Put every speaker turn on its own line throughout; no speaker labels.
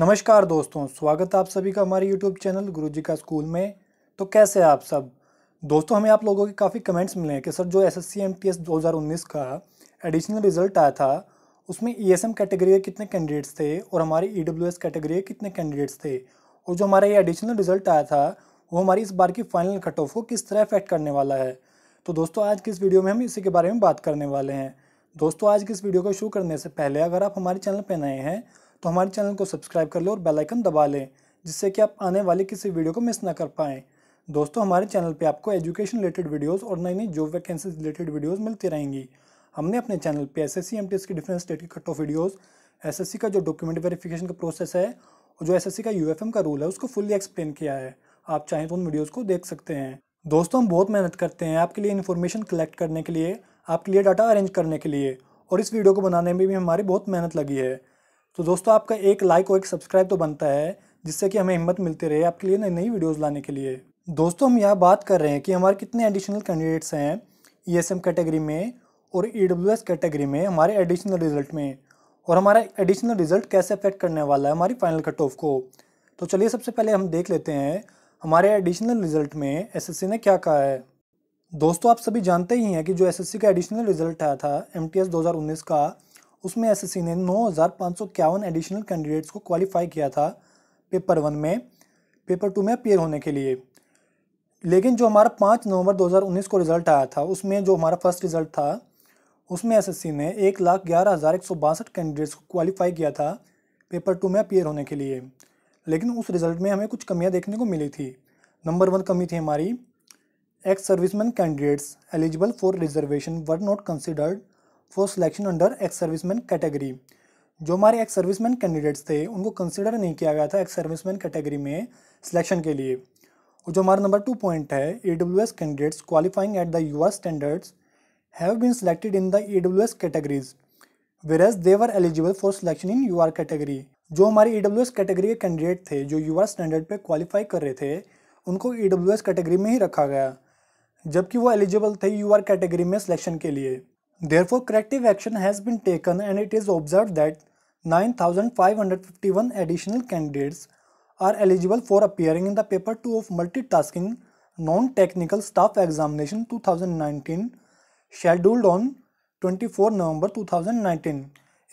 नमस्कार दोस्तों स्वागत है आप सभी का हमारे YouTube चैनल गुरुजी का स्कूल में तो कैसे आप सब दोस्तों हमें आप लोगों के काफ़ी कमेंट्स मिले हैं कि सर जो S S C M T S दो हज़ार उन्नीस का एडिशनल रिजल्ट आया था उसमें ई एस एम कैटेगरी के कितने कैंडिडेट्स थे और हमारे ई डब्ल्यू एस कैटेगरी के कितने कैंडिडेट्स थे और जो हमारा ये एडिशनल रिजल्ट आया था वो हमारी इस बार की फाइनल कट ऑफ को किस तरह अफेक्ट करने वाला है तो दोस्तों आज की इस वीडियो में हम इसी के बारे में बात करने वाले हैं दोस्तों आज की इस वीडियो को शुरू करने से पहले अगर आप हमारे चैनल पर नए हैं तो हमारे चैनल को सब्सक्राइब कर लें और बेलाइकन दबा लें जिससे कि आप आने वाली किसी वीडियो को मिस ना कर पाएँ दोस्तों हमारे चैनल पे आपको एजुकेशन रिलेटेड वीडियोस और नई नई जॉब वैकेंसी रिलेटेड वीडियोस मिलती रहेंगी हमने अपने चैनल पे टी एस की डिफरेंट स्टेट की कट ऑफ एस सी का जो डॉक्यूमेंट वेरिफिकेशन का प्रोसेस है और जो सी का एम का रूल है उसको फुल्ली एक्सप्लेन किया है आप चाहें तो उन वीडियोज़ को देख सकते हैं दोस्तों हम बहुत मेहनत करते हैं आपके लिए इन्फॉर्मेशन कलेक्ट करने के लिए आपके लिए डाटा अरेंज करने के लिए और इस वीडियो को बनाने में भी हमारी बहुत मेहनत लगी है तो दोस्तों आपका एक लाइक और एक सब्सक्राइब तो बनता है जिससे कि हमें हिम्मत मिलती रहे आपके लिए नई नई वीडियोज़ लाने के लिए दोस्तों हम यहाँ बात कर रहे हैं कि हमारे कितने एडिशनल कैंडिडेट्स हैं ई e कैटेगरी में और ई e कैटेगरी में हमारे एडिशनल रिजल्ट में और हमारा एडिशनल रिजल्ट कैसे अफेक्ट करने वाला है हमारी फाइनल कट ऑफ को तो चलिए सबसे पहले हम देख लेते हैं हमारे एडिशनल रिजल्ट में एसएससी ने क्या कहा है दोस्तों आप सभी जानते ही हैं कि जो एसएससी का एडिशनल रिजल्ट आया था एमटीएस 2019 का उसमें एस ने नौ एडिशनल कैंडिडेट्स को क्वालिफाई किया था पेपर वन में पेपर टू में अपेयर होने के लिए लेकिन जो हमारा पाँच नवंबर 2019 को रिज़ल्ट आया था उसमें जो हमारा फर्स्ट रिज़ल्ट था उसमें एसएससी ने एक लाख ग्यारह हज़ार एक सौ बासठ कैंडिडेट्स को क्वालिफाई किया था पेपर टू में अपेयर होने के लिए लेकिन उस रिज़ल्ट में हमें कुछ कमियां देखने को मिली थी नंबर वन कमी थी हमारी ex serviceman candidates eligible for reservation were not considered for selection under ex serviceman category जो हमारे एक्स सर्विसमैन कैंडिडेट्स थे उनको कंसिडर नहीं किया गया था एक्स सर्विसमैन कैटेगरी में सिलेक्शन के लिए और जो हमारा नंबर टू पॉइंट है E W S candidates qualifying at the U R standards have been selected in the E W S categories whereas they were eligible for selection in U R category जो हमारे E W S category के candidate थे जो U R standard पर qualify कर रहे थे उनको ई डब्ल्यू एस कैटेगरी में ही रखा गया जबकि वो एलिजिबल थे यू आर कैटेगरी में सिलेक्शन के लिए Therefore, corrective action has been taken and it is observed that 9,551 additional candidates are eligible for appearing in the paper 2 of multitasking non-technical staff examination 2019 scheduled on 24 november 2019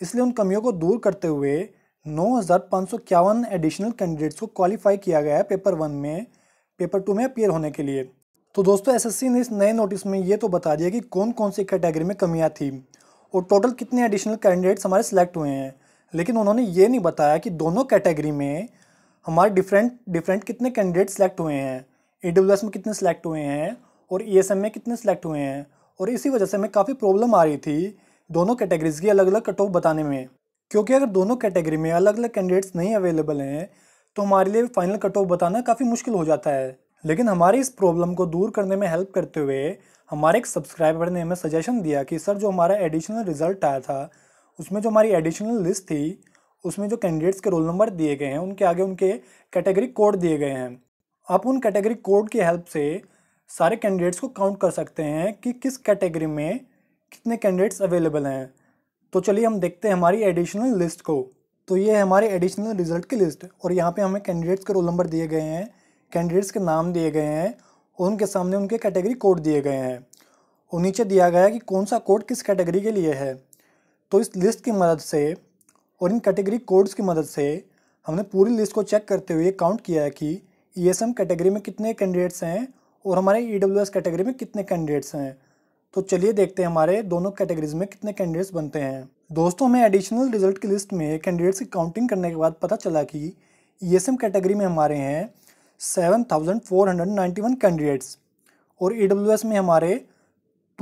isliye un kamiyon ko dur karte hue 9551 additional candidates ko qualify kiya gaya hai paper 1 mein paper 2 mein appear hone ke liye तो दोस्तों SSC ने इस नए notice में ये तो बता दिया कि कौन कौन सी कैटेगरी में कमियाँ थी और टोटल कितने एडिशनल कैंडिडेट्स हमारे सेलेक्ट हुए हैं लेकिन उन्होंने ये नहीं बताया कि दोनों कैटेगरी में हमारे डिफरेंट डिफरेंट कितने कैंडिडेट सेलेक्ट हुए हैं ए में कितने सेलेक्ट हुए हैं और ई में कितने सेलेक्ट हुए हैं और इसी वजह से हमें काफ़ी प्रॉब्लम आ रही थी दोनों कैटेगरीज की अलग अलग कट ऑफ बताने में क्योंकि अगर दोनों कैटेगरी में अलग अलग कैंडिडेट्स नहीं अवेलेबल हैं तो हमारे लिए फाइनल कट ऑफ बताना काफ़ी मुश्किल हो जाता है लेकिन हमारी इस प्रॉब्लम को दूर करने में हेल्प करते हुए हमारे एक सब्सक्राइबर ने हमें सजेशन दिया कि सर जो हमारा एडिशनल रिजल्ट आया था उसमें जो हमारी एडिशनल लिस्ट थी उसमें जो कैंडिडेट्स के रोल नंबर दिए गए हैं उनके आगे उनके कैटेगरी कोड दिए गए हैं आप उन कैटेगरी कोड की हेल्प से सारे कैंडिडेट्स को काउंट कर सकते हैं कि किस कैटेगरी में कितने कैंडिडेट्स अवेलेबल हैं तो चलिए हम देखते हैं हमारी एडिशनल लिस्ट को तो ये है एडिशनल रिजल्ट की लिस्ट और यहाँ पे हमें कैंडिडेट्स के रोल नंबर दिए गए हैं कैंडिडेट्स के नाम दिए गए हैं और उनके सामने उनके कैटेगरी कोड दिए गए हैं और नीचे दिया गया है कि कौन सा कोड किस कैटेगरी के लिए है तो इस लिस्ट की मदद से और इन कैटेगरी कोड्स की मदद से हमने पूरी लिस्ट को चेक करते हुए काउंट किया है कि ई e कैटेगरी में कितने कैंडिडेट्स हैं और हमारे ई e कैटेगरी में कितने कैंडिडेट्स हैं तो चलिए देखते हैं हमारे दोनों कैटेगरीज में कितने कैंडिडेट्स बनते हैं दोस्तों हमें एडिशनल रिजल्ट की लिस्ट में कैंडिडेट्स की काउंटिंग करने के बाद पता चला कि ई e कैटेगरी में हमारे हैं 7,491 कैंडिडेट्स और एस में हमारे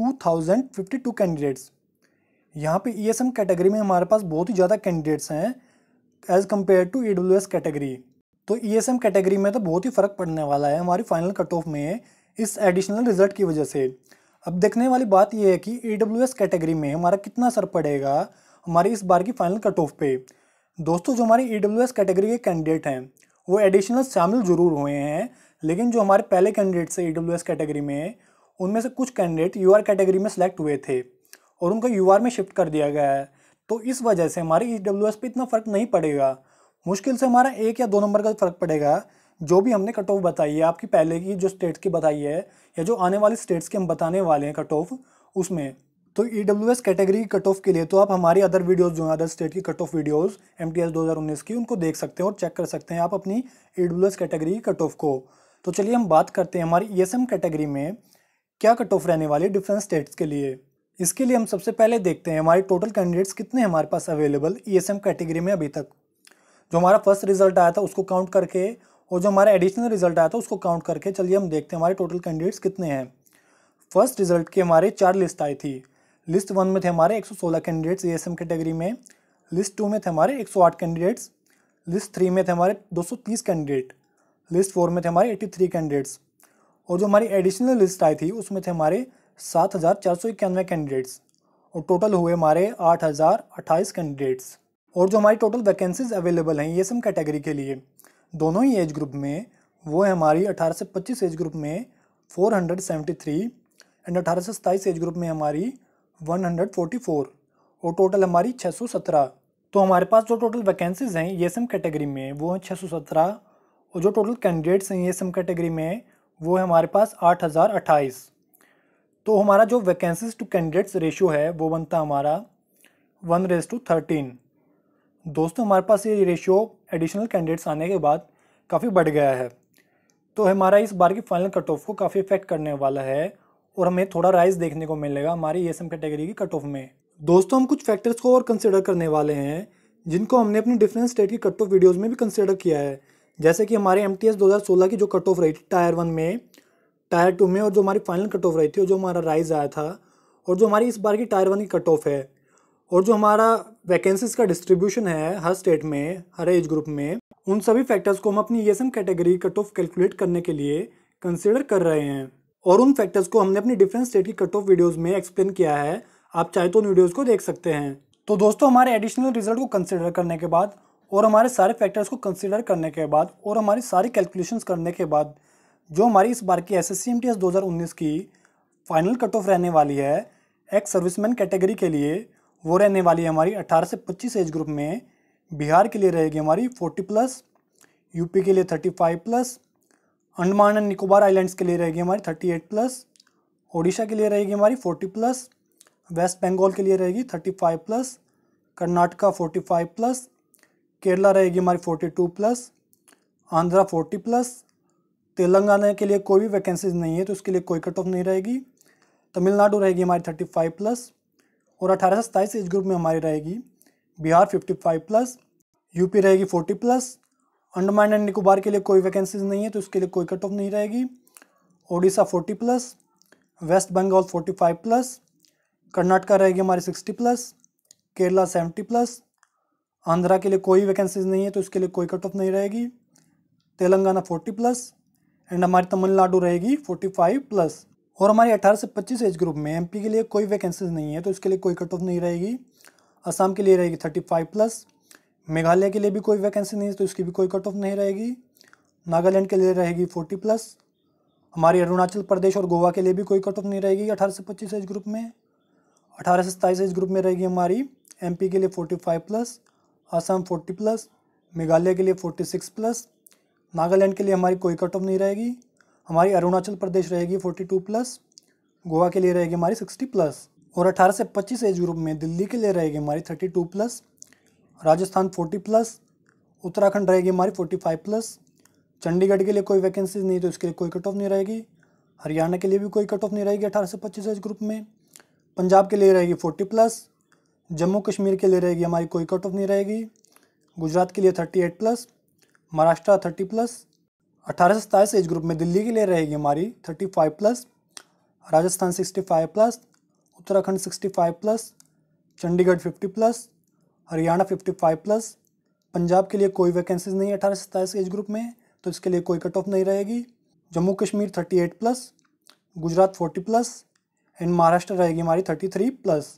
2,052 कैंडिडेट्स यहाँ पे ई e कैटेगरी में हमारे पास बहुत ही ज़्यादा कैंडिडेट्स हैं as compare to E category तो ई e कैटेगरी में तो बहुत ही फ़र्क पड़ने वाला है हमारी फाइनल कट ऑफ में इस एडिशनल रिजल्ट की वजह से अब देखने वाली बात यह है कि ई कैटेगरी में हमारा कितना असर पड़ेगा हमारी इस बार की फाइनल कट ऑफ पे दोस्तों जो हमारे ई कैटेगरी के कैंडिडेट हैं वो एडिशनल शामिल ज़रूर हुए हैं लेकिन जो हमारे पहले कैंडिडेट्स हैं ई कैटेगरी में उनमें से कुछ कैंडिडेट यू कैटेगरी में सेलेक्ट हुए थे और उनको यू में शिफ्ट कर दिया गया है तो इस वजह से हमारे ई पे इतना फ़र्क नहीं पड़ेगा मुश्किल से हमारा एक या दो नंबर का फ़र्क पड़ेगा जो भी हमने कट ऑफ बताई है आपकी पहले की जो स्टेट्स की बताई है या जो आने वाली स्टेट्स के हम बताने वाले हैं कट ऑफ उसमें तो E W S category cut off के लिए तो आप हमारी अदर वीडियोज़ जो हैं अदर स्टेट की cut off videos M T S दो हज़ार उन्नीस की उनको देख सकते हैं और चेक कर सकते हैं आप अपनी E W S category cut off को तो चलिए हम बात करते हैं हमारी ई एस एम कैटेगरी में क्या कट ऑफ रहने वाली है डिफरेंट स्टेट्स के लिए इसके लिए हम सबसे पहले देखते हैं हमारे टोटल कैंडिडेट्स कितने हमारे पास available E S M category में अभी तक जो हमारा फर्स्ट रिजल्ट आया था उसको काउंट करके और जो हमारा एडिशनल रिजल्ट आया था उसको काउंट करके चलिए हम देखते हैं हमारे टोटल कैंडिडेट्स कितने हैं फर्स्ट रिजल्ट की हमारे चार लिस्ट आई थी लिस्ट वन में थे हमारे 116 कैंडिडेट्स ए कैटेगरी में लिस्ट टू में थे हमारे 108 कैंडिडेट्स लिस्ट थ्री में थे हमारे 230 कैंडिडेट लिस्ट फोर में थे हमारे 83 कैंडिडेट्स और जो हमारी एडिशनल लिस्ट आई थी उसमें थे हमारे सात हज़ार चार सौ इक्यानवे कैंडिडेट्स और टोटल हुए हमारे आठ हज़ार अट्ठाईस कैंडिडेट्स और जो हमारी टोटल वैकेंसीज अवेलेबल हैं ए एस एम कैटेगरी के लिए दोनों ही एज ग्रुप में वो है हमारी 18 से पच्चीस एज ग्रुप में four hundred seventy three and 18 से सताईस एज ग्रुप में हमारी 144 और टोटल हमारी 617 तो हमारे पास जो टोटल वैकेंसीज़ हैं ये एम कैटेगरी में वो हैं 617 और जो टोटल कैंडिडेट्स हैं ये एम कैटेगरी में वो है हमारे पास आठ तो हमारा जो वैकेंसीज टू कैंडिडेट्स रेशियो है वो बनता हमारा वन रेस टू थर्टीन दोस्तों हमारे पास ये रेशियो एडिशनल कैंडिडेट्स आने के बाद काफ़ी बढ़ गया है तो हमारा इस बार की फाइनल कट ऑफ को काफ़ी इफेक्ट करने वाला है और हमें थोड़ा राइज देखने को मिलेगा हमारी ई कैटेगरी की कट ऑफ में दोस्तों हम कुछ फैक्टर्स को और कंसिडर करने वाले हैं जिनको हमने अपनी डिफरेंट स्टेट की कट ऑफ वीडियोज़ में भी कंसिडर किया है जैसे कि हमारे एम टी एस दो हज़ार सोलह की जो कट ऑफ रही थी टायर वन में टायर टू में और जो हमारी फाइनल कट ऑफ रही थी और जो हमारा राइज आया था और जो हमारी इस बार की टायर वन की कट ऑफ है और जो हमारा वैकेंसीज का डिस्ट्रीब्यूशन है हर स्टेट में हर एज ग्रुप में उन सभी फैक्टर्स को हम अपनी E category cut off calculate करने के लिए कंसिडर कर रहे हैं और उन फैक्टर्स को हमने अपनी डिफरेंट स्टेट की कट ऑफ वीडियोज़ में एक्सप्लेन किया है आप चाहे तो उन वीडियोज़ को देख सकते हैं तो दोस्तों हमारे एडिशनल रिजल्ट को कंसिडर करने के बाद और हमारे सारे फैक्टर्स को कंसिडर करने के बाद और हमारी सारी कैलकुलेशन करने के बाद जो हमारी इस बार की एस एस सी उन्नीस की फाइनल कट ऑफ रहने वाली है एक्स सर्विसमैन कैटेगरी के लिए वो रहने वाली है हमारी 18 से 25 एज ग्रुप में बिहार के लिए रहेगी हमारी 40 प्लस यूपी के लिए 35 plus Andaman and Nicobar Islands के लिए रहेगी हमारी थर्टी एट प्लस ओडिशा के लिए रहेगी हमारी फोर्टी प्लस वेस्ट बंगाल के लिए रहेगी thirty five plus Karnataka forty five plus Kerala रहेगी हमारी फोर्टी टू प्लस आंध्रा फोर्टी प्लस तेलंगाना के लिए कोई भी वैकेंसीज नहीं है तो उसके लिए कोई कट ऑफ नहीं रहेगी तमिलनाडु रहेगी हमारी थर्टी फाइव प्लस और अठारह से सत्ताईस एज ग्रुप में हमारी रहेगी Bihar fifty five plus UP रहेगी forty plus Andaman and Nicobar के लिए कोई वैकेंसीज नहीं है तो उसके लिए कोई कट ऑफ नहीं रहेगी Odisha forty plus West Bengal forty five plus Karnataka रहेगी हमारी sixty plus Kerala seventy plus Andhra के लिए कोई वैकेंसीज नहीं है तो उसके लिए कोई कट ऑफ नहीं रहेगी तेलंगाना फोर्टी प्लस एंड हमारी तमिलनाडु रहेगी फोर्टी फाइव प्लस और हमारी अठारह से पच्चीस एज ग्रुप में एमपी के लिए कोई वैकेंसीज नहीं है तो उसके लिए कोई कट ऑफ नहीं रहेगी असम के लिए रहेगी थर्टी फाइव प्लस मेघालय के लिए भी कोई वैकेंसी नहीं है तो इसकी भी कोई कट ऑफ नहीं रहेगी नागालैंड के लिए रहेगी फोर्टी प्लस हमारी अरुणाचल प्रदेश और गोवा के लिए भी कोई कट ऑफ नहीं रहेगी अठारह से पच्चीस एज ग्रुप में अठारह से सत्ताईस एज ग्रुप में रहेगी हमारी एम के लिए forty five plus Assam forty plus Meghalaya के लिए फोर्टी सिक्स प्लस नागालैंड के लिए हमारी कोई कट ऑफ नहीं रहेगी हमारी अरुणाचल प्रदेश रहेगी फोर्टी टू प्लस गोवा के लिए रहेगी हमारी सिक्सटी प्लस और अठारह से पच्चीस एज ग्रुप में दिल्ली के लिए रहेगी हमारी thirty two plus Rajasthan forty plus Uttarakhand रहेगी हमारी फोर्टी फाइव प्लस चंडीगढ़ के लिए कोई वैकेंसीज नहीं तो इसके लिए कोई कट ऑफ नहीं रहेगी हरियाणा के लिए भी कोई कट ऑफ नहीं रहेगी अठारह से पच्चीस एज ग्रुप में पंजाब के लिए रहेगी फोर्टी प्लस जम्मू कश्मीर के लिए रहेगी हमारी कोई कट ऑफ नहीं रहेगी गुजरात के लिए thirty eight plus Maharashtra thirty plus अठारह से सताईस एज ग्रुप में दिल्ली के लिए रहेगी हमारी thirty five plus Rajasthan sixty five plus Uttarakhand sixty five plus Chandigarh fifty plus Haryana 55 plus Punjab के लिए कोई वैकेंसीज नहीं है अठारह सत्ताईस एज ग्रुप में तो इसके लिए कोई कट ऑफ नहीं रहेगी Jammu Kashmir 38 plus Gujarat 40 plus and Maharashtra रहेगी हमारी 33 प्लस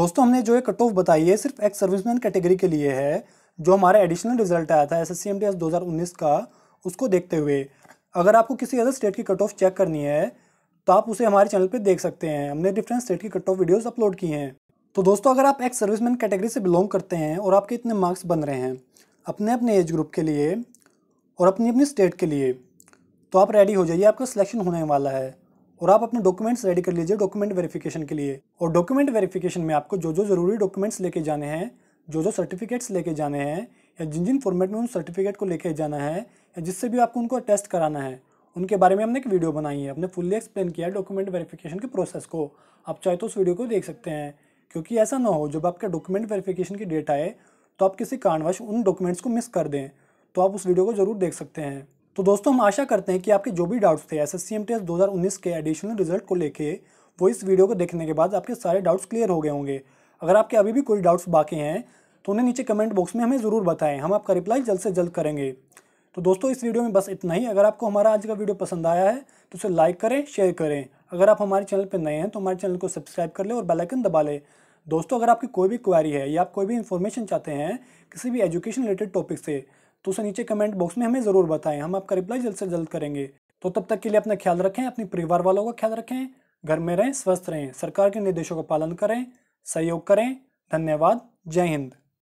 दोस्तों हमने जो ये कट ऑफ बताई है सिर्फ एक्स सर्विसमैन कैटेगरी के लिए है जो हमारा एडिशनल रिजल्ट आया था S S C M T S दो हज़ार उन्नीस का उसको देखते हुए अगर आपको किसी अदर स्टेट की कट ऑफ चेक करनी है तो आप उसे हमारे चैनल पर देख सकते हैं हमने डिफरेंट स्टेट की कट ऑफ वीडियोज़ अपलोड की हैं तो दोस्तों अगर आप एक्स सर्विसमैन कैटेगरी से बिलोंग करते हैं और आपके इतने मार्क्स बन रहे हैं अपने अपने एज ग्रुप के लिए और अपनी अपनी स्टेट के लिए तो आप रेडी हो जाइए आपका सिलेक्शन होने वाला है और आप अपने डॉक्यूमेंट्स रेडी कर लीजिए डॉक्यूमेंट वेरिफिकेशन के लिए और डॉक्यूमेंट वेरिफिकेशन में आपको जो जो ज़रूरी डॉक्यूमेंट्स लेके जाने हैं जो जो सर्टिफिकेट्स लेके जाने हैं या जिन जिन फॉर्मेट में उन सर्टिफिकेट को लेके जाना है या जिससे भी आपको उनको टेस्ट कराना है उनके बारे में हमने एक वीडियो बनाई है हमने फुल्ली एक्सप्लेन किया है डॉक्यूमेंट वेरीफिकेशन के प्रोसेस को आप चाहे तो उस वीडियो को देख सकते हैं क्योंकि ऐसा ना हो जब आपका डॉक्यूमेंट वेरिफिकेशन की डेट आए तो आप किसी कारणवश उन डॉक्यूमेंट्स को मिस कर दें तो आप उस वीडियो को ज़रूर देख सकते हैं तो दोस्तों हम आशा करते हैं कि आपके जो भी डाउट्स थे S S C M test दो हज़ार उन्नीस के एडिशनल रिजल्ट को लेके वो इस वीडियो को देखने के बाद आपके सारे डाउट्स क्लियर हो गए होंगे अगर आपके अभी भी कोई डाउट्स बाकी हैं तो उन्हें नीचे कमेंट बॉक्स में हमें ज़रूर बताएं हम आपका रिप्लाई जल्द से जल्द करेंगे तो दोस्तों इस वीडियो में बस इतना ही अगर आपको हमारा आज का वीडियो पसंद आया है तो उसे लाइक करें शेयर करें अगर आप हमारे चैनल पर नए हैं तो हमारे चैनल को सब्सक्राइब कर लें और बेलाइकन दबा लें दोस्तों अगर आपकी कोई भी क्वारी है या आप कोई भी इन्फॉर्मेशन चाहते हैं किसी भी एजुकेशन रिलेटेड टॉपिक से तो उसे नीचे कमेंट बॉक्स में हमें ज़रूर बताएं हम आपका रिप्लाई जल्द से जल्द करेंगे तो तब तक के लिए अपना ख्याल रखें अपने परिवार वालों का ख्याल रखें घर में रहें स्वस्थ रहें सरकार के निर्देशों का पालन करें सहयोग करें धन्यवाद जय हिंद